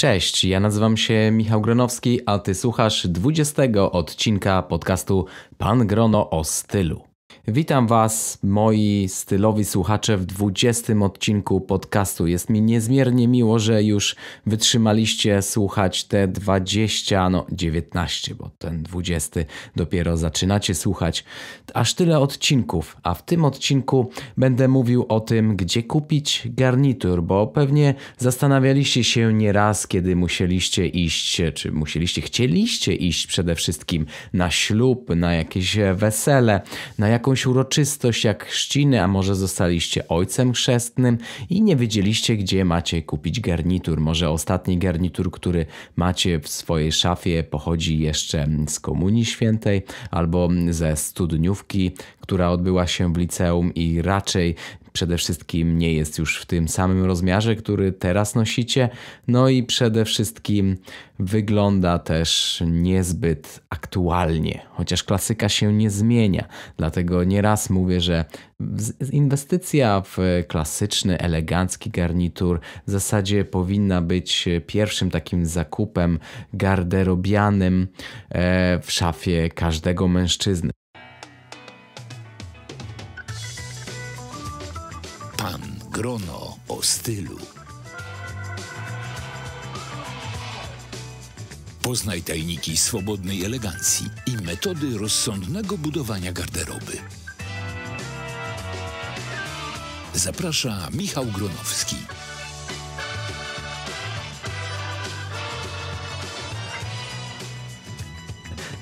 Cześć, ja nazywam się Michał Gronowski, a ty słuchasz 20 odcinka podcastu Pan Grono o stylu. Witam Was, moi stylowi słuchacze, w 20 odcinku podcastu. Jest mi niezmiernie miło, że już wytrzymaliście słuchać te 20, no 19, bo ten 20 dopiero zaczynacie słuchać. Aż tyle odcinków, a w tym odcinku będę mówił o tym, gdzie kupić garnitur, bo pewnie zastanawialiście się nieraz, kiedy musieliście iść, czy musieliście, chcieliście iść przede wszystkim na ślub, na jakieś wesele, na jakąś jakąś uroczystość jak chrzciny, a może zostaliście ojcem chrzestnym i nie wiedzieliście, gdzie macie kupić garnitur. Może ostatni garnitur, który macie w swojej szafie, pochodzi jeszcze z Komunii Świętej albo ze studniówki, która odbyła się w liceum i raczej przede wszystkim nie jest już w tym samym rozmiarze, który teraz nosicie, no i przede wszystkim wygląda też niezbyt aktualnie, chociaż klasyka się nie zmienia. Dlatego nieraz mówię, że inwestycja w klasyczny, elegancki garnitur w zasadzie powinna być pierwszym takim zakupem garderobianym e, w szafie każdego mężczyzny. Grono o stylu. Poznaj tajniki swobodnej elegancji i metody rozsądnego budowania garderoby. Zaprasza Michał Gronowski.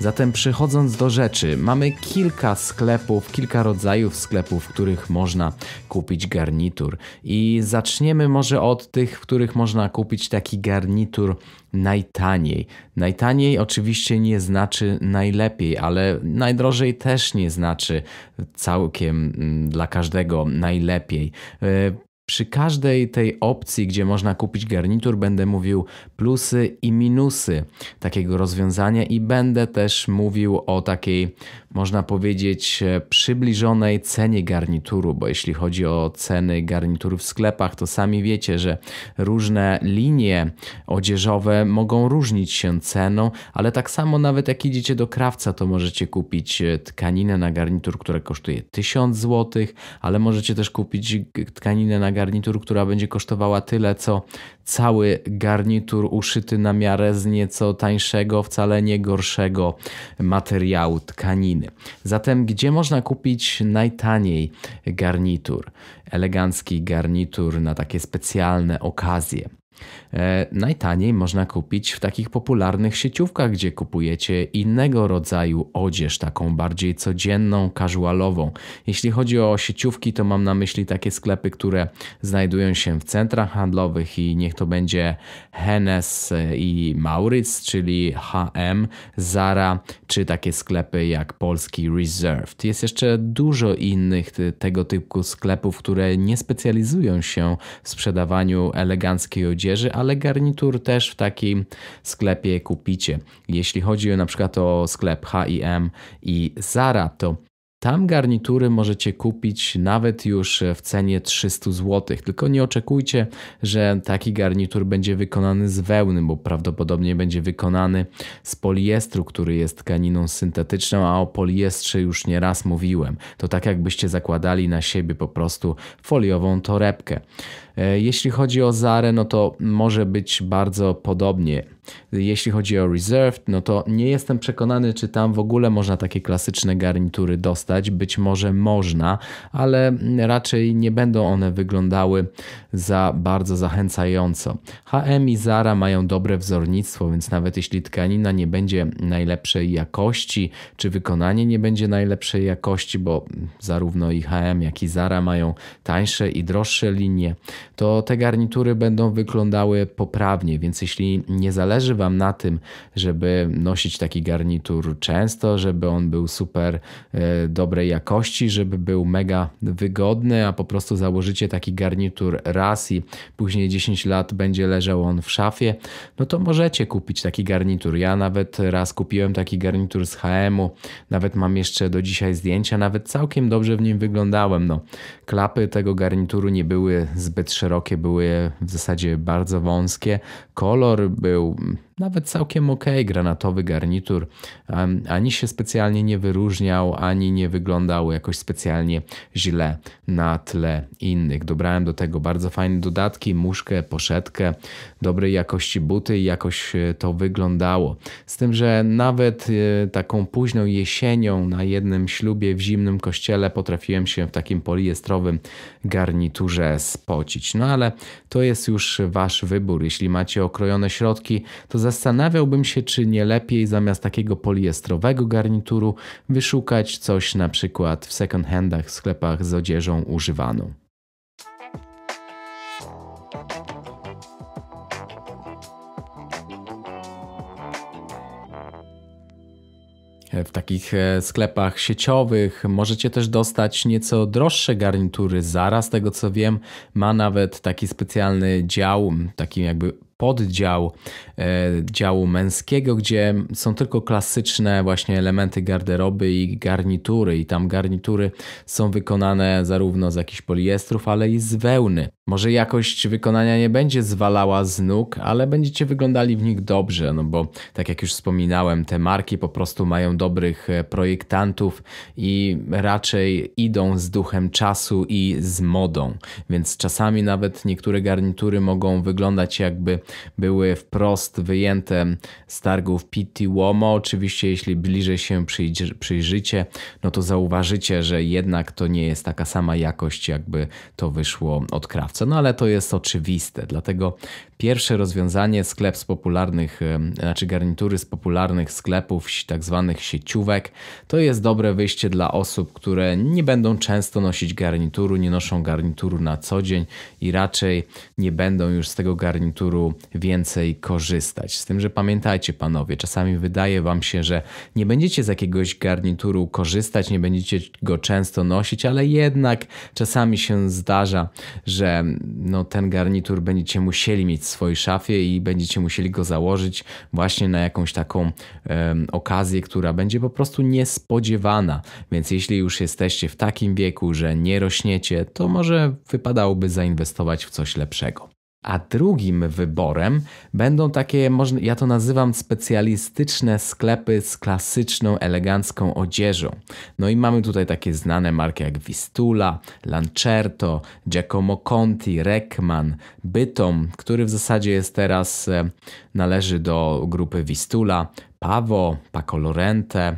Zatem przechodząc do rzeczy, mamy kilka sklepów, kilka rodzajów sklepów, w których można kupić garnitur. I zaczniemy może od tych, w których można kupić taki garnitur najtaniej. Najtaniej oczywiście nie znaczy najlepiej, ale najdrożej też nie znaczy całkiem mm, dla każdego najlepiej. E, przy każdej tej opcji, gdzie można kupić garnitur, będę mówił plusy i minusy takiego rozwiązania i będę też mówił o takiej, można powiedzieć, e, przybliżonej cenie garnituru, bo jeśli chodzi o ceny garnituru w sklepach, to sami wiecie, że różne linie odzieżowe mogą różnić się ceną, ale tak samo nawet jak idziecie do krawca, to możecie kupić e, tkaninę na garnitur, która kosztuje 1000 zł, ale możecie też kupić tkaninę na garnitur, która będzie kosztowała tyle, co cały garnitur uszyty na miarę z nieco tańszego, wcale nie gorszego materiału, tkaniny. Zatem gdzie można kupić najtaniej garnitur? Elegancki garnitur na takie specjalne okazje. E, najtaniej można kupić w takich popularnych sieciówkach, gdzie kupujecie innego rodzaju odzież, taką bardziej codzienną, casualową. Jeśli chodzi o sieciówki, to mam na myśli takie sklepy, które znajdują się w centrach handlowych i niech to będzie Hennes i Maurits, czyli HM, Zara, czy takie sklepy jak Polski Reserved. Jest jeszcze dużo innych tego typu sklepów, które nie specjalizują się w sprzedawaniu eleganckiej odzieży odzieży, ale garnitur też w takim sklepie kupicie. Jeśli chodzi na przykład o sklep H&M i Zara, to tam garnitury możecie kupić nawet już w cenie 300 zł, tylko nie oczekujcie, że taki garnitur będzie wykonany z wełny, bo prawdopodobnie będzie wykonany z poliestru, który jest tkaniną syntetyczną, a o poliestrze już nie raz mówiłem. To tak jakbyście zakładali na siebie po prostu foliową torebkę. E, jeśli chodzi o Zarę, no to może być bardzo podobnie. Jeśli chodzi o Reserved, no to nie jestem przekonany, czy tam w ogóle można takie klasyczne garnitury dostać. Być może można, ale raczej nie będą one wyglądały za bardzo zachęcająco. HM i Zara mają dobre wzornictwo, więc nawet jeśli tkanina nie będzie najlepszej jakości, czy wykonanie nie będzie najlepszej jakości, bo zarówno i HM, jak i Zara mają tańsze i droższe linie, to te garnitury będą wyglądały poprawnie, więc jeśli nie zależy zależy Wam na tym, żeby nosić taki garnitur często, żeby on był super e, dobrej jakości, żeby był mega wygodny, a po prostu założycie taki garnitur raz i później 10 lat będzie leżał on w szafie, no to możecie kupić taki garnitur. Ja nawet raz kupiłem taki garnitur z HM-u, nawet mam jeszcze do dzisiaj zdjęcia, nawet całkiem dobrze w nim wyglądałem. No, klapy tego garnituru nie były zbyt szerokie, były w zasadzie bardzo wąskie. Kolor był um, nawet całkiem ok, granatowy garnitur, ani się specjalnie nie wyróżniał, ani nie wyglądał jakoś specjalnie źle na tle innych. Dobrałem do tego bardzo fajne dodatki, muszkę, poszetkę, dobrej jakości buty i jakoś e, to wyglądało. Z tym, że nawet e, taką późną jesienią na jednym ślubie w zimnym kościele potrafiłem się w takim poliestrowym garniturze spocić. No ale to jest już wasz wybór. Jeśli macie okrojone środki, to zastanawiałbym się, czy nie lepiej zamiast takiego poliestrowego garnituru wyszukać coś na przykład w second handach, sklepach z odzieżą używaną. W takich e, sklepach sieciowych możecie też dostać nieco droższe garnitury. Zaraz, tego co wiem, ma nawet taki specjalny dział, taki jakby poddział e, działu męskiego, gdzie są tylko klasyczne właśnie elementy garderoby i garnitury. I tam garnitury są wykonane zarówno z jakichś poliestrów, ale i z wełny. Może jakość wykonania nie będzie zwalała z nóg, ale będziecie wyglądali w nich dobrze, no bo tak jak już wspominałem, te marki po prostu mają dobrych e, projektantów i raczej idą z duchem czasu i z modą. Więc czasami nawet niektóre garnitury mogą wyglądać jakby były wprost wyjęte z targów Pitti Uomo. Oczywiście, jeśli bliżej się przyjrzycie, no to zauważycie, że jednak to nie jest taka sama jakość, jakby to wyszło od krawca. No ale to jest oczywiste, dlatego Pierwsze rozwiązanie sklep z popularnych, znaczy garnitury z popularnych sklepów, tak zwanych sieciówek, to jest dobre wyjście dla osób, które nie będą często nosić garnituru, nie noszą garnituru na co dzień i raczej nie będą już z tego garnituru więcej korzystać. Z tym, że pamiętajcie panowie, czasami wydaje wam się, że nie będziecie z jakiegoś garnituru korzystać, nie będziecie go często nosić, ale jednak czasami się zdarza, że no, ten garnitur będziecie musieli mieć w swojej szafie i będziecie musieli go założyć właśnie na jakąś taką um, okazję, która będzie po prostu niespodziewana. Więc jeśli już jesteście w takim wieku, że nie rośniecie, to może wypadałoby zainwestować w coś lepszego. A drugim wyborem będą takie, ja to nazywam specjalistyczne sklepy z klasyczną, elegancką odzieżą. No i mamy tutaj takie znane marki jak Vistula, Lancerto, Giacomo Conti, Reckman, Bytom, który w zasadzie jest teraz, e, należy do grupy Vistula, Pavo, Paco Lorente,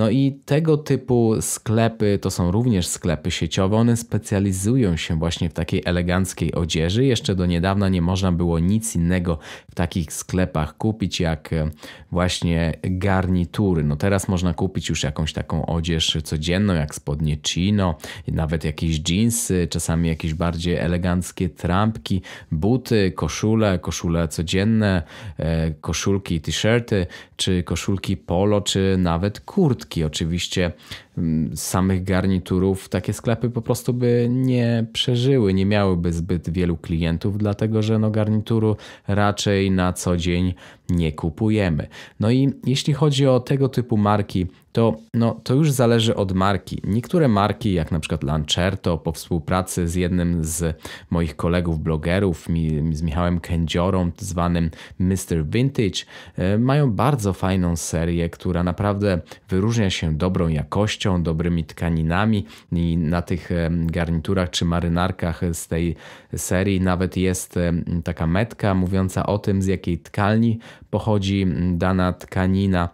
no i tego typu sklepy to są również sklepy sieciowe. One specjalizują się właśnie w takiej eleganckiej odzieży. Jeszcze do niedawna nie można było nic innego w takich sklepach kupić jak e, właśnie garnitury. No teraz można kupić już jakąś taką odzież codzienną, jak spodnie chino, nawet jakieś jeansy, czasami jakieś bardziej eleganckie trampki, buty, koszule, koszule codzienne, e, koszulki, t-shirty, czy koszulki polo, czy nawet kurtki oczywiście Mm, samych garniturów takie sklepy po prostu by nie przeżyły, nie miałyby zbyt wielu klientów, dlatego że no garnituru raczej na co dzień nie kupujemy. No i jeśli chodzi o tego typu marki, to, no, to już zależy od marki. Niektóre marki, jak na przykład Lancerto, po współpracy z jednym z moich kolegów blogerów, z Michałem Kędziorą, zwanym Mr. Vintage, e, mają bardzo fajną serię, która naprawdę wyróżnia się dobrą jakością dobrymi tkaninami i na tych e, garniturach czy marynarkach z tej serii nawet jest e, taka metka mówiąca o tym, z jakiej tkalni pochodzi dana tkanina.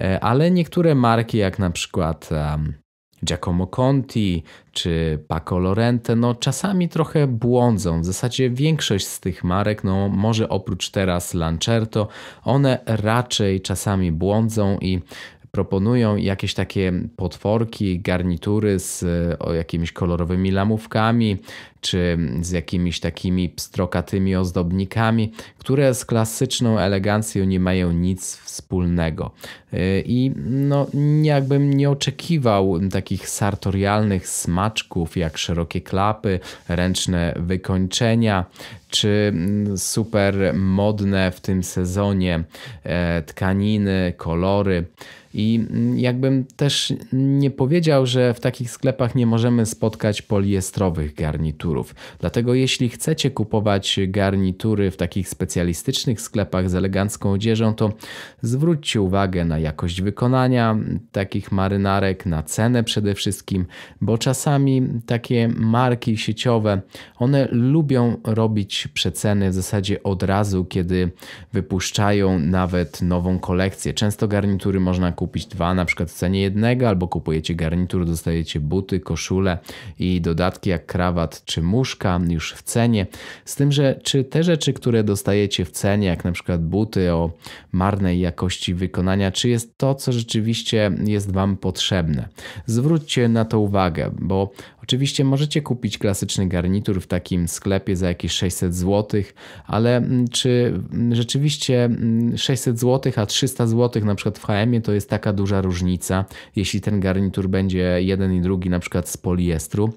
E, ale niektóre marki, jak na przykład Giacomo Conti czy Paco Lorente, no czasami trochę błądzą. W zasadzie większość z tych marek, no może oprócz teraz Lancerto, one raczej czasami błądzą i proponują jakieś takie potworki, garnitury z e, o, jakimiś kolorowymi lamówkami, czy z jakimiś takimi pstrokatymi ozdobnikami, które z klasyczną elegancją nie mają nic wspólnego. Y, I no, jakbym nie oczekiwał takich sartorialnych smaczków, jak szerokie klapy, ręczne wykończenia, czy mm, super modne w tym sezonie e, tkaniny, kolory. I mm, jakbym też nie powiedział, że w takich sklepach nie możemy spotkać poliestrowych garnitur garniturów. Dlatego jeśli chcecie kupować garnitury w takich specjalistycznych sklepach z elegancką odzieżą, to zwróćcie uwagę na jakość wykonania takich marynarek, na cenę przede wszystkim, bo czasami takie marki sieciowe, one lubią robić przeceny w zasadzie od razu, kiedy wypuszczają nawet nową kolekcję. Często garnitury można kupić dwa, na przykład w cenie jednego, albo kupujecie garnitur, dostajecie buty, koszulę i dodatki jak krawat czy muszka już w cenie. Z tym, że czy te rzeczy, które dostajecie w cenie, jak na przykład buty o marnej jakości wykonania, czy jest to, co rzeczywiście jest Wam potrzebne? Zwróćcie na to uwagę, bo Oczywiście możecie kupić klasyczny garnitur w takim sklepie za jakieś 600 zł, ale mm, czy mm, rzeczywiście 600 mm, zł a 300 zł na przykład w hm to jest taka duża różnica, jeśli ten garnitur będzie jeden i drugi na przykład z poliestru?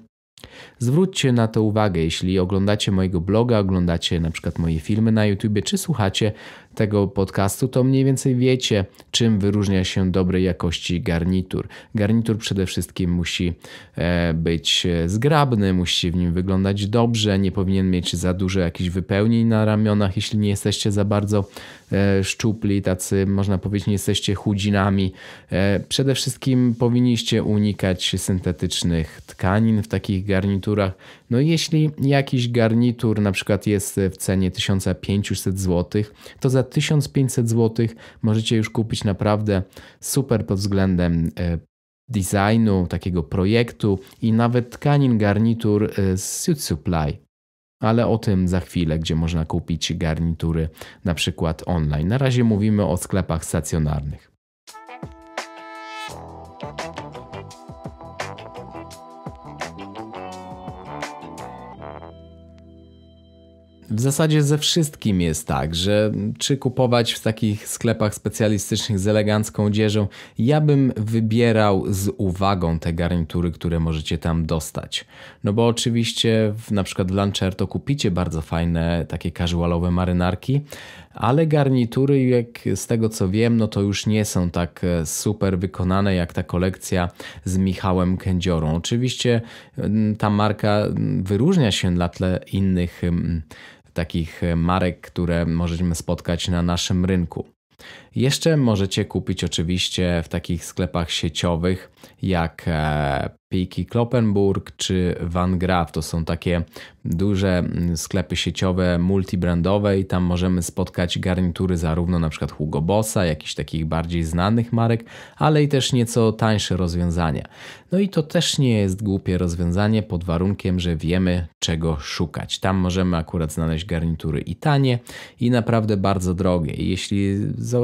Zwróćcie na to uwagę, jeśli oglądacie mojego bloga, oglądacie na przykład moje filmy na YouTube, czy słuchacie tego podcastu, to mniej więcej wiecie, czym wyróżnia się dobrej jakości garnitur. Garnitur przede wszystkim musi e, być zgrabny, musi w nim wyglądać dobrze, nie powinien mieć za dużo jakichś wypełnień na ramionach, jeśli nie jesteście za bardzo e, szczupli, tacy można powiedzieć, nie jesteście chudzinami. E, przede wszystkim powinniście unikać syntetycznych tkanin w takich garniturach, no jeśli jakiś garnitur na przykład jest w cenie 1500 zł, to za 1500 zł możecie już kupić naprawdę super pod względem e, designu, takiego projektu i nawet tkanin garnitur e, z Suit Supply. Ale o tym za chwilę, gdzie można kupić garnitury na przykład online. Na razie mówimy o sklepach stacjonarnych. W zasadzie ze wszystkim jest tak, że czy kupować w takich sklepach specjalistycznych z elegancką odzieżą, ja bym wybierał z uwagą te garnitury, które możecie tam dostać. No bo oczywiście w, na przykład w Lancerto kupicie bardzo fajne takie casualowe marynarki, ale garnitury, jak z tego co wiem, no to już nie są tak e, super wykonane jak ta kolekcja z Michałem Kędziorą. Oczywiście mm, ta marka mm, wyróżnia się na tle innych mm, takich e, marek, które możemy spotkać na naszym rynku. Jeszcze możecie kupić oczywiście w takich sklepach sieciowych jak e, Piki Kloppenburg czy Van Graaf. To są takie duże mm, sklepy sieciowe multibrandowe i tam możemy spotkać garnitury zarówno na przykład Hugo Bossa, jakichś takich bardziej znanych marek, ale i też nieco tańsze rozwiązania. No i to też nie jest głupie rozwiązanie pod warunkiem, że wiemy czego szukać. Tam możemy akurat znaleźć garnitury i tanie i naprawdę bardzo drogie. Jeśli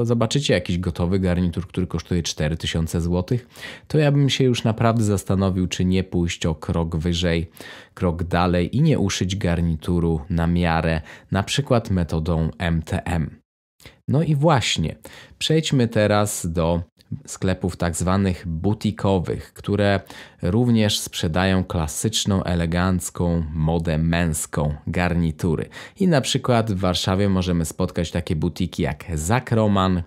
zobaczycie jakiś gotowy garnitur, który kosztuje 4000 zł, to ja bym się już naprawdę zastanowił, czy nie pójść o krok wyżej krok dalej i nie uszyć garnituru na miarę, na przykład metodą MTM. No i właśnie, przejdźmy teraz do sklepów tak zwanych butikowych, które również sprzedają klasyczną, elegancką modę męską, garnitury. I na przykład w Warszawie możemy spotkać takie butiki jak Zakroman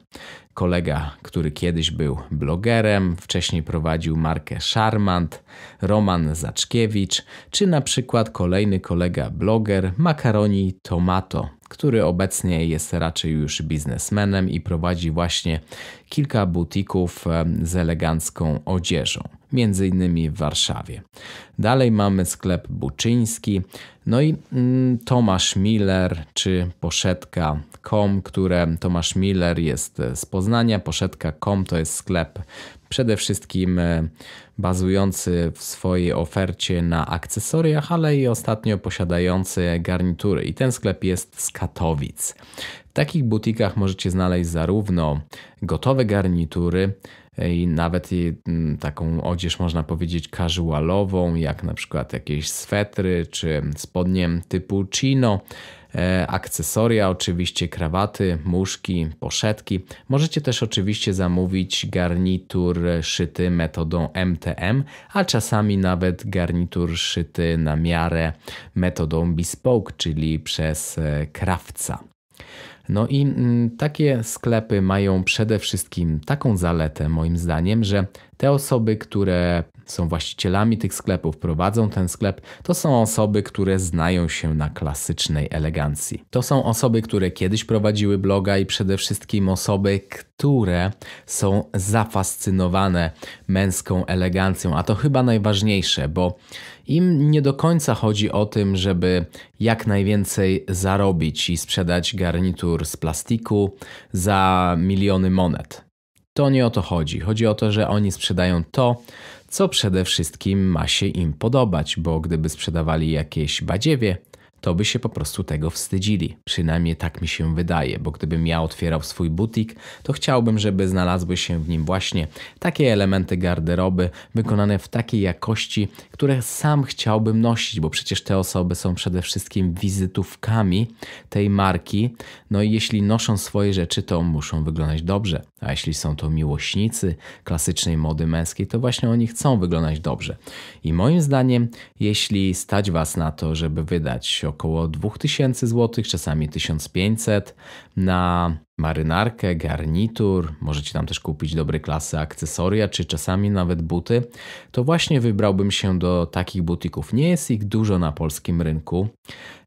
kolega, który kiedyś był blogerem, wcześniej prowadził markę Charmant, Roman Zaczkiewicz, czy na przykład kolejny kolega bloger Makaroni Tomato, który obecnie jest raczej już biznesmenem i prowadzi właśnie kilka butików z elegancką odzieżą, między innymi w Warszawie. Dalej mamy sklep Buczyński, no i mm, Tomasz Miller czy Poszetka.com, które Tomasz Miller jest e, z Poznania, Poszetka.com to jest sklep przede wszystkim e, bazujący w swojej ofercie na akcesoriach, ale i ostatnio posiadający garnitury. I ten sklep jest z Katowic takich butikach możecie znaleźć zarówno gotowe garnitury, i nawet mm, taką odzież można powiedzieć casualową, jak na przykład jakieś swetry czy spodnie typu chino, e, akcesoria, oczywiście krawaty, muszki, poszetki. Możecie też oczywiście zamówić garnitur szyty metodą MTM, a czasami nawet garnitur szyty na miarę metodą bespoke, czyli przez e, krawca. No i mm, takie sklepy mają przede wszystkim taką zaletę, moim zdaniem, że te osoby, które są właścicielami tych sklepów, prowadzą ten sklep, to są osoby, które znają się na klasycznej elegancji. To są osoby, które kiedyś prowadziły bloga i przede wszystkim osoby, które są zafascynowane męską elegancją, a to chyba najważniejsze, bo im nie do końca chodzi o tym, żeby jak najwięcej zarobić i sprzedać garnitur z plastiku za miliony monet. To nie o to chodzi. Chodzi o to, że oni sprzedają to, co przede wszystkim ma się im podobać, bo gdyby sprzedawali jakieś badziewie, to by się po prostu tego wstydzili. Przynajmniej tak mi się wydaje, bo gdybym ja otwierał swój butik, to chciałbym, żeby znalazły się w nim właśnie takie elementy garderoby wykonane w takiej jakości, które sam chciałbym nosić, bo przecież te osoby są przede wszystkim wizytówkami tej marki. No i jeśli noszą swoje rzeczy, to muszą wyglądać dobrze. A jeśli są to miłośnicy klasycznej mody męskiej, to właśnie oni chcą wyglądać dobrze. I moim zdaniem, jeśli stać Was na to, żeby wydać około około 2000 zł, czasami 1500 na marynarkę, garnitur, możecie tam też kupić dobre klasy akcesoria, czy czasami nawet buty, to właśnie wybrałbym się do takich butików. Nie jest ich dużo na polskim rynku.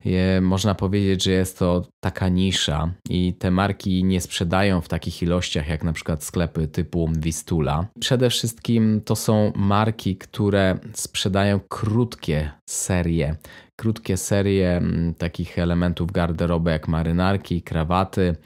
Je, można powiedzieć, że jest to taka nisza i te marki nie sprzedają w takich ilościach jak na przykład sklepy typu Wistula. Przede wszystkim to są marki, które sprzedają krótkie serie, krótkie serie mm, takich elementów garderoby jak marynarki, krawaty,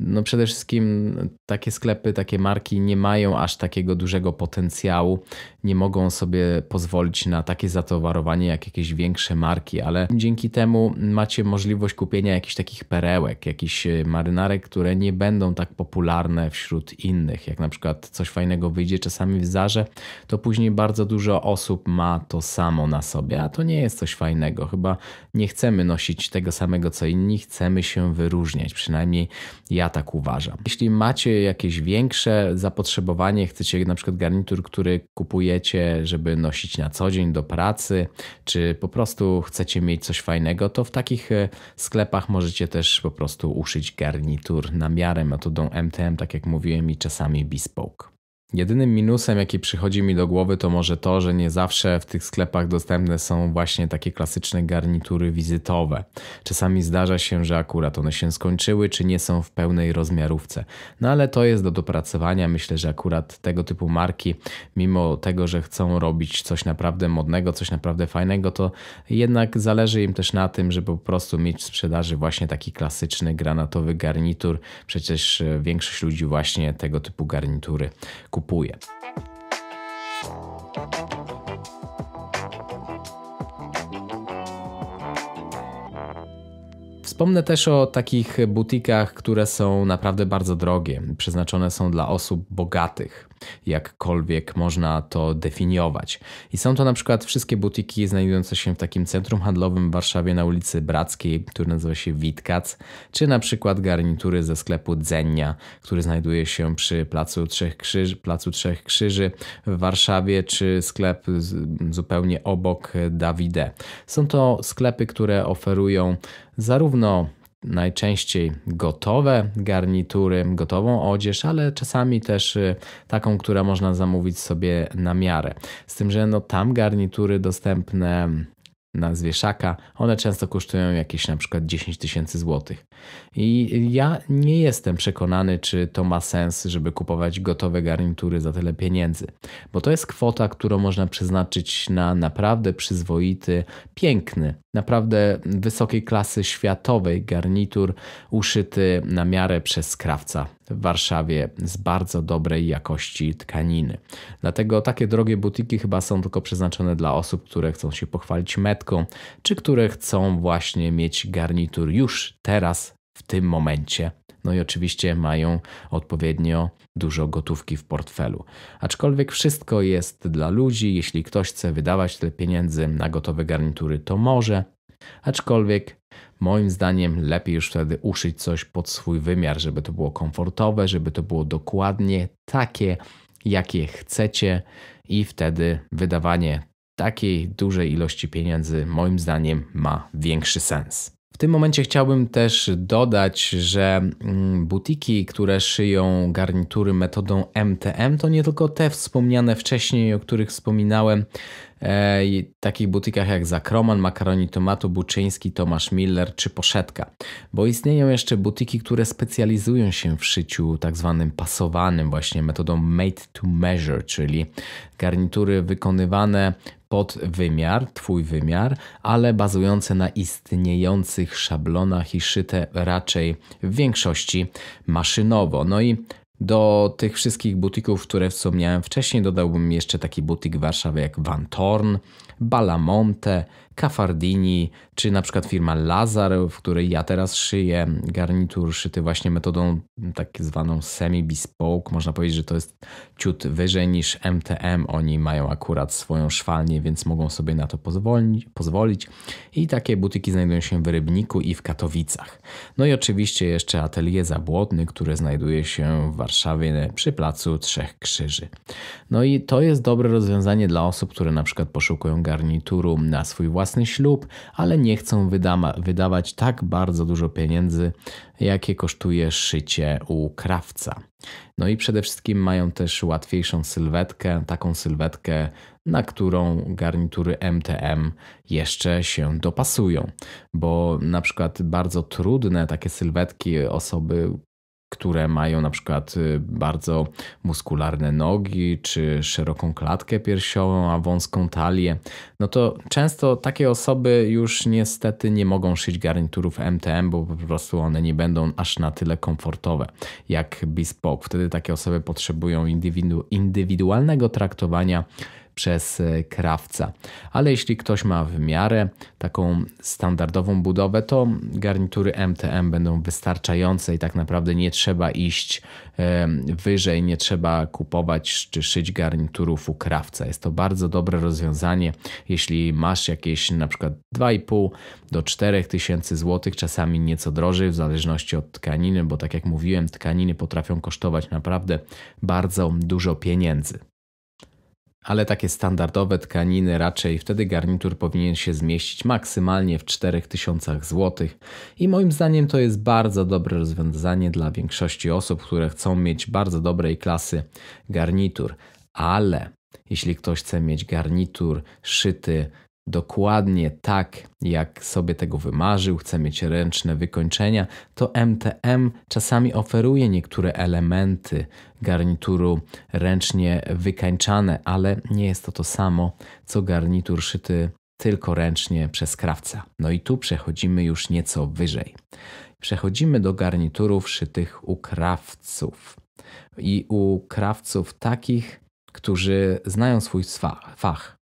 no przede wszystkim takie sklepy, takie marki nie mają aż takiego dużego potencjału, nie mogą sobie pozwolić na takie zatowarowanie jak jakieś większe marki, ale dzięki temu macie możliwość kupienia jakichś takich perełek, jakichś e, marynarek, które nie będą tak popularne wśród innych. Jak na przykład coś fajnego wyjdzie czasami w Zarze, to później bardzo dużo osób ma to samo na sobie, a to nie jest coś fajnego. Chyba nie chcemy nosić tego samego co inni, chcemy się wyróżniać. Przynajmniej ja tak uważam. Jeśli macie jakieś większe zapotrzebowanie, chcecie na przykład garnitur, który kupujecie, żeby nosić na co dzień do pracy, czy po prostu chcecie mieć coś fajnego, to w takich e, sklepach możecie też po prostu uszyć garnitur na miarę metodą MTM, tak jak mówiłem, i czasami bespoke. Jedynym minusem, jaki przychodzi mi do głowy, to może to, że nie zawsze w tych sklepach dostępne są właśnie takie klasyczne garnitury wizytowe. Czasami zdarza się, że akurat one się skończyły, czy nie są w pełnej rozmiarówce. No ale to jest do dopracowania. Myślę, że akurat tego typu marki, mimo tego, że chcą robić coś naprawdę modnego, coś naprawdę fajnego, to jednak zależy im też na tym, żeby po prostu mieć w sprzedaży właśnie taki klasyczny granatowy garnitur. Przecież e, większość ludzi właśnie tego typu garnitury kupuje kupuje. Wspomnę też o takich butikach, które są naprawdę bardzo drogie, przeznaczone są dla osób bogatych jakkolwiek można to definiować. I są to na przykład wszystkie butiki znajdujące się w takim centrum handlowym w Warszawie na ulicy Brackiej, który nazywa się Witkac, czy na przykład garnitury ze sklepu Dzenia, który znajduje się przy Placu Trzech Krzyży, Placu Trzech Krzyży w Warszawie, czy sklep zupełnie obok Dawide. Są to sklepy, które oferują zarówno najczęściej gotowe garnitury, gotową odzież, ale czasami też y, taką, która można zamówić sobie na miarę. Z tym, że no tam garnitury dostępne na zwieszaka, one często kosztują jakieś na przykład 10 tysięcy złotych. I ja nie jestem przekonany, czy to ma sens, żeby kupować gotowe garnitury za tyle pieniędzy, bo to jest kwota, którą można przeznaczyć na naprawdę przyzwoity, piękny, naprawdę wysokiej klasy światowej garnitur, uszyty na miarę przez krawca w Warszawie z bardzo dobrej jakości tkaniny. Dlatego takie drogie butiki chyba są tylko przeznaczone dla osób, które chcą się pochwalić metką, czy które chcą właśnie mieć garnitur już teraz w tym momencie. No i oczywiście mają odpowiednio dużo gotówki w portfelu. Aczkolwiek wszystko jest dla ludzi, jeśli ktoś chce wydawać tyle pieniędzy na gotowe garnitury, to może. Aczkolwiek moim zdaniem lepiej już wtedy uszyć coś pod swój wymiar, żeby to było komfortowe, żeby to było dokładnie takie, jakie chcecie, i wtedy wydawanie takiej dużej ilości pieniędzy, moim zdaniem, ma większy sens. W tym momencie chciałbym też dodać, że mm, butiki, które szyją garnitury metodą MTM, to nie tylko te wspomniane wcześniej, o których wspominałem, e, takich butikach jak Zakroman, Makaroni Tomato, Buczyński, Tomasz Miller czy Poszetka. Bo istnieją jeszcze butiki, które specjalizują się w szyciu tak zwanym pasowanym właśnie metodą made to measure, czyli garnitury wykonywane pod wymiar, twój wymiar, ale bazujące na istniejących szablonach i szyte raczej w większości maszynowo. No i do tych wszystkich butików, które wspomniałem wcześniej, dodałbym jeszcze taki butik Warszawy jak Van Torn, Balamonte, Cafardini, czy na przykład firma Lazar, w której ja teraz szyję garnitur szyty właśnie metodą tak zwaną semi-bespoke. Można powiedzieć, że to jest ciut wyżej niż MTM. Oni mają akurat swoją szwalnię, więc mogą sobie na to pozwolić. I takie butiki znajdują się w Rybniku i w Katowicach. No i oczywiście jeszcze atelier Zabłotny, które znajduje się w Warszawie przy Placu Trzech Krzyży. No i to jest dobre rozwiązanie dla osób, które na przykład poszukują garnituru na swój własny ślub, ale nie chcą wydawać tak bardzo dużo pieniędzy, jakie kosztuje szycie u krawca. No i przede wszystkim mają też łatwiejszą sylwetkę, taką sylwetkę, na którą garnitury MTM jeszcze się dopasują, bo na przykład bardzo trudne takie sylwetki osoby, które mają na przykład y, bardzo muskularne nogi, czy szeroką klatkę piersiową, a wąską talię, no to często takie osoby już niestety nie mogą szyć garniturów MTM, bo po prostu one nie będą aż na tyle komfortowe jak bespoke. Wtedy takie osoby potrzebują indywidu indywidualnego traktowania przez e, krawca. Ale jeśli ktoś ma w miarę taką standardową budowę, to garnitury MTM będą wystarczające i tak naprawdę nie trzeba iść e, wyżej, nie trzeba kupować czy szyć garniturów u krawca. Jest to bardzo dobre rozwiązanie, jeśli masz jakieś na przykład 2,5 do 4 tysięcy złotych, czasami nieco drożej w zależności od tkaniny, bo tak jak mówiłem, tkaniny potrafią kosztować naprawdę bardzo dużo pieniędzy ale takie standardowe tkaniny raczej wtedy garnitur powinien się zmieścić maksymalnie w 4000 zł i moim zdaniem to jest bardzo dobre rozwiązanie dla większości osób, które chcą mieć bardzo dobrej klasy garnitur, ale jeśli ktoś chce mieć garnitur szyty dokładnie tak, jak sobie tego wymarzył, chce mieć ręczne wykończenia, to MTM czasami oferuje niektóre elementy garnituru ręcznie wykańczane, ale nie jest to to samo, co garnitur szyty tylko ręcznie przez krawca. No i tu przechodzimy już nieco wyżej. Przechodzimy do garniturów szytych u krawców. I u krawców takich, którzy znają swój fach,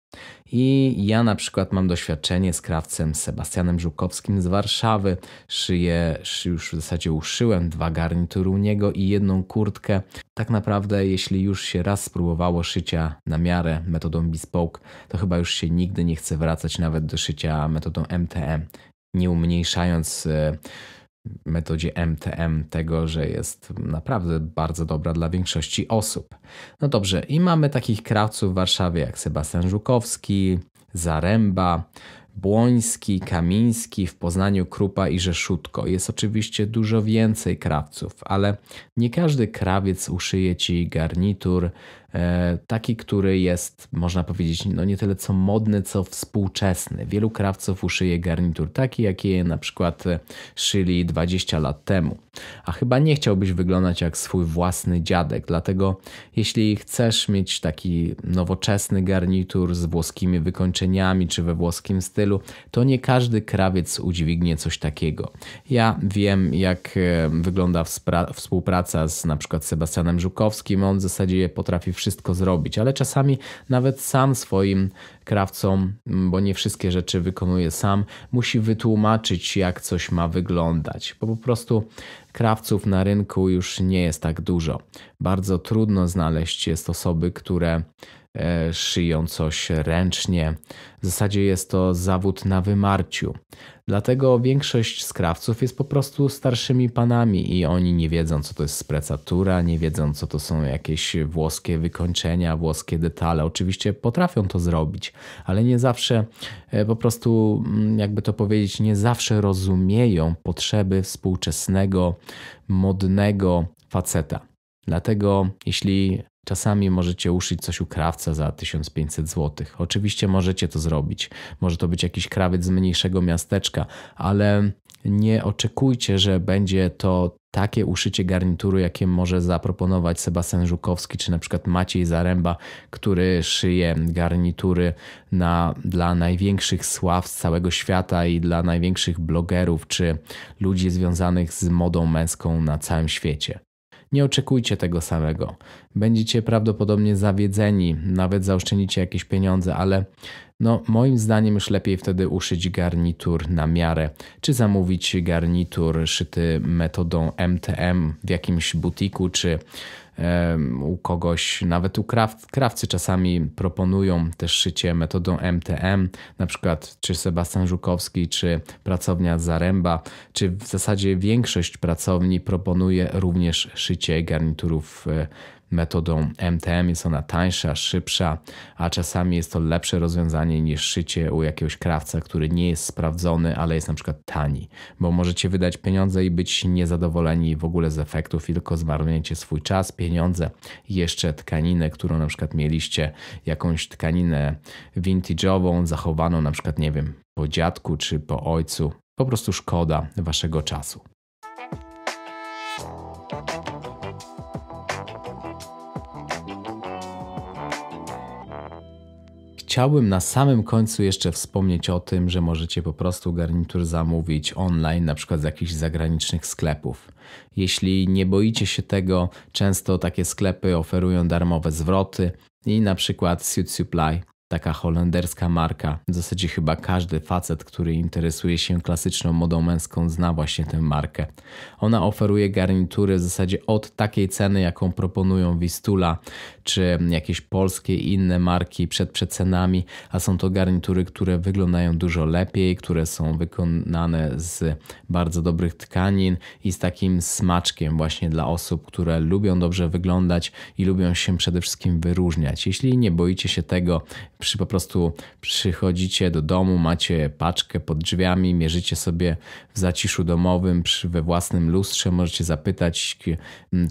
i ja na przykład mam doświadczenie z krawcem Sebastianem Żukowskim z Warszawy. Szyję, już w zasadzie uszyłem dwa garnitury u niego i jedną kurtkę. Tak naprawdę, jeśli już się raz spróbowało szycia na miarę metodą bespoke, to chyba już się nigdy nie chce wracać nawet do szycia metodą MTM. Nie umniejszając e, metodzie MTM tego, że jest naprawdę bardzo dobra dla większości osób. No dobrze, i mamy takich krawców w Warszawie jak Sebastian Żukowski, Zaręba, Błoński, Kamiński, w Poznaniu Krupa i Rzeszutko. Jest oczywiście dużo więcej krawców, ale nie każdy krawiec uszyje ci garnitur E, taki, który jest, można powiedzieć, no nie tyle co modny, co współczesny. Wielu krawców uszyje garnitur taki, jaki je na przykład e, szyli 20 lat temu. A chyba nie chciałbyś wyglądać jak swój własny dziadek, dlatego jeśli chcesz mieć taki nowoczesny garnitur z włoskimi wykończeniami czy we włoskim stylu, to nie każdy krawiec udźwignie coś takiego. Ja wiem, jak e, wygląda współpraca z na przykład Sebastianem Żukowskim, on w zasadzie potrafi wszystko wszystko zrobić, ale czasami nawet sam swoim krawcom, bo nie wszystkie rzeczy wykonuje sam, musi wytłumaczyć, jak coś ma wyglądać, bo po prostu krawców na rynku już nie jest tak dużo. Bardzo trudno znaleźć jest osoby, które E, szyją coś ręcznie. W zasadzie jest to zawód na wymarciu. Dlatego większość skrawców jest po prostu starszymi panami i oni nie wiedzą, co to jest sprecatura, nie wiedzą, co to są jakieś włoskie wykończenia, włoskie detale. Oczywiście potrafią to zrobić, ale nie zawsze, e, po prostu, mm, jakby to powiedzieć, nie zawsze rozumieją potrzeby współczesnego, modnego faceta. Dlatego, jeśli Czasami możecie uszyć coś u krawca za 1500 zł. Oczywiście możecie to zrobić. Może to być jakiś krawiec z mniejszego miasteczka, ale nie oczekujcie, że będzie to takie uszycie garnituru, jakie może zaproponować Sebastian Żukowski, czy na przykład Maciej Zaręba, który szyje garnitury na, dla największych sław z całego świata i dla największych blogerów, czy ludzi związanych z modą męską na całym świecie. Nie oczekujcie tego samego. Będziecie prawdopodobnie zawiedzeni, nawet zaoszczędzicie jakieś pieniądze, ale no, moim zdaniem już lepiej wtedy uszyć garnitur na miarę, czy zamówić garnitur szyty metodą MTM w jakimś butiku, czy u kogoś, nawet u kraw, krawcy czasami proponują też szycie metodą MTM, na przykład czy Sebastian Żukowski, czy pracownia Zaręba, czy w zasadzie większość pracowni proponuje również szycie garniturów e, metodą MTM jest ona tańsza, szybsza, a czasami jest to lepsze rozwiązanie niż szycie u jakiegoś krawca, który nie jest sprawdzony, ale jest na przykład tani, bo możecie wydać pieniądze i być niezadowoleni w ogóle z efektów tylko zmarnujecie swój czas, pieniądze, jeszcze tkaninę, którą na przykład mieliście, jakąś tkaninę vintage'ową, zachowaną na przykład, nie wiem, po dziadku czy po ojcu. Po prostu szkoda waszego czasu. Chciałbym na samym końcu jeszcze wspomnieć o tym, że możecie po prostu garnitur zamówić online, na przykład z jakichś zagranicznych sklepów. Jeśli nie boicie się tego, często takie sklepy oferują darmowe zwroty i na przykład Suit Supply Taka holenderska marka. W zasadzie chyba każdy facet, który interesuje się klasyczną modą męską, zna właśnie tę markę. Ona oferuje garnitury w zasadzie od takiej ceny, jaką proponują Wistula, czy jakieś polskie inne marki przed przecenami, a są to garnitury, które wyglądają dużo lepiej, które są wykonane z bardzo dobrych tkanin i z takim smaczkiem właśnie dla osób, które lubią dobrze wyglądać i lubią się przede wszystkim wyróżniać. Jeśli nie boicie się tego, przy po prostu przychodzicie do domu, macie paczkę pod drzwiami, mierzycie sobie w zaciszu domowym, przy, we własnym lustrze, możecie zapytać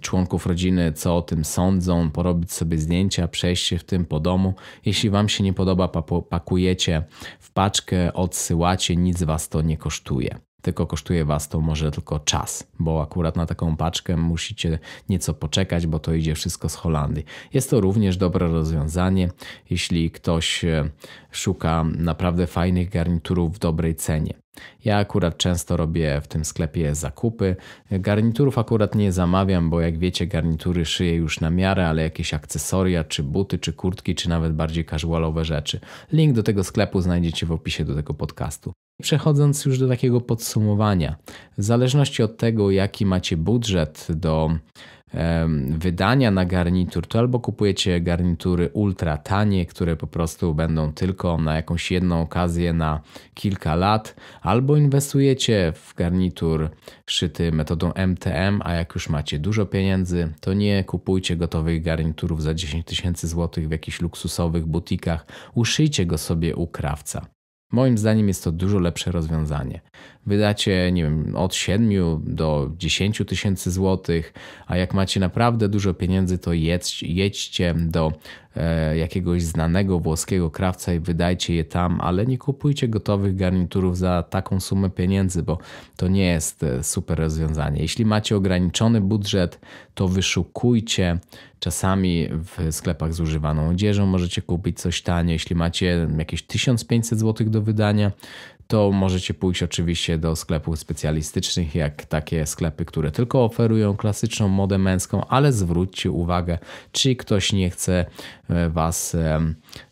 członków rodziny, co o tym sądzą, porobić sobie zdjęcia, przejść się w tym po domu. Jeśli Wam się nie podoba, pakujecie w paczkę, odsyłacie, nic Was to nie kosztuje tylko kosztuje Was to może tylko czas, bo akurat na taką paczkę musicie nieco poczekać, bo to idzie wszystko z Holandii. Jest to również dobre rozwiązanie, jeśli ktoś e, szuka naprawdę fajnych garniturów w dobrej cenie. Ja akurat często robię w tym sklepie zakupy. Garniturów akurat nie zamawiam, bo jak wiecie, garnitury szyję już na miarę, ale jakieś akcesoria, czy buty, czy kurtki, czy nawet bardziej casualowe rzeczy. Link do tego sklepu znajdziecie w opisie do tego podcastu. Przechodząc już do takiego podsumowania, w zależności od tego, jaki macie budżet do wydania na garnitur, to albo kupujecie garnitury ultra tanie, które po prostu będą tylko na jakąś jedną okazję na kilka lat, albo inwestujecie w garnitur szyty metodą MTM, a jak już macie dużo pieniędzy, to nie kupujcie gotowych garniturów za 10 tysięcy złotych w jakichś luksusowych butikach, uszyjcie go sobie u krawca. Moim zdaniem jest to dużo lepsze rozwiązanie. Wydacie, nie wiem, od 7 do 10 tysięcy złotych, a jak macie naprawdę dużo pieniędzy, to jedź, jedźcie do E, jakiegoś znanego włoskiego krawca i wydajcie je tam, ale nie kupujcie gotowych garniturów za taką sumę pieniędzy, bo to nie jest e, super rozwiązanie. Jeśli macie ograniczony budżet, to wyszukujcie czasami w sklepach z używaną odzieżą, możecie kupić coś tanie. Jeśli macie jakieś 1500 zł do wydania, to możecie pójść oczywiście do sklepów specjalistycznych, jak takie sklepy, które tylko oferują klasyczną modę męską, ale zwróćcie uwagę, czy ktoś nie chce e, Was e,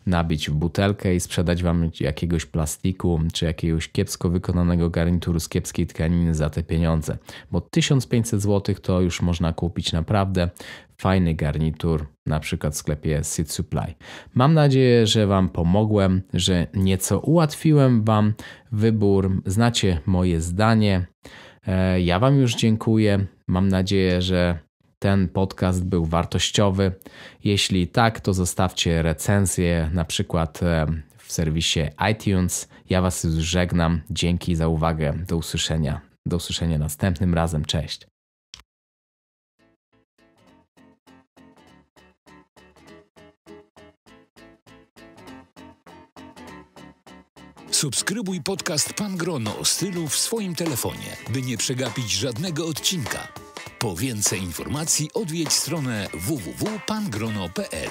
nabić w butelkę i sprzedać Wam jakiegoś plastiku, czy jakiegoś kiepsko wykonanego garnituru z kiepskiej tkaniny za te pieniądze, bo 1500 zł to już można kupić naprawdę fajny garnitur, na przykład w sklepie Seed Supply. Mam nadzieję, że Wam pomogłem, że nieco ułatwiłem Wam wybór. Znacie moje zdanie. E, ja Wam już dziękuję. Mam nadzieję, że ten podcast był wartościowy. Jeśli tak, to zostawcie recenzję na przykład e, w serwisie iTunes. Ja Was już żegnam. Dzięki za uwagę. Do usłyszenia. Do usłyszenia następnym razem. Cześć. Subskrybuj podcast Pan Grono o stylu w swoim telefonie, by nie przegapić żadnego odcinka. Po więcej informacji odwiedź stronę www.pangrono.pl.